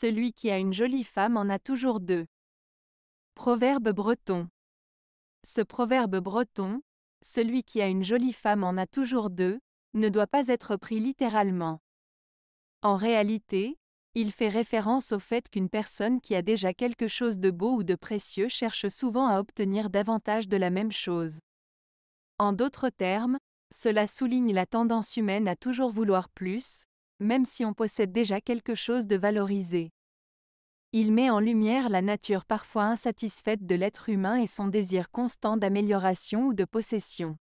Celui qui a une jolie femme en a toujours deux. Proverbe breton. Ce proverbe breton, celui qui a une jolie femme en a toujours deux, ne doit pas être pris littéralement. En réalité, il fait référence au fait qu'une personne qui a déjà quelque chose de beau ou de précieux cherche souvent à obtenir davantage de la même chose. En d'autres termes, cela souligne la tendance humaine à toujours vouloir plus, même si on possède déjà quelque chose de valorisé. Il met en lumière la nature parfois insatisfaite de l'être humain et son désir constant d'amélioration ou de possession.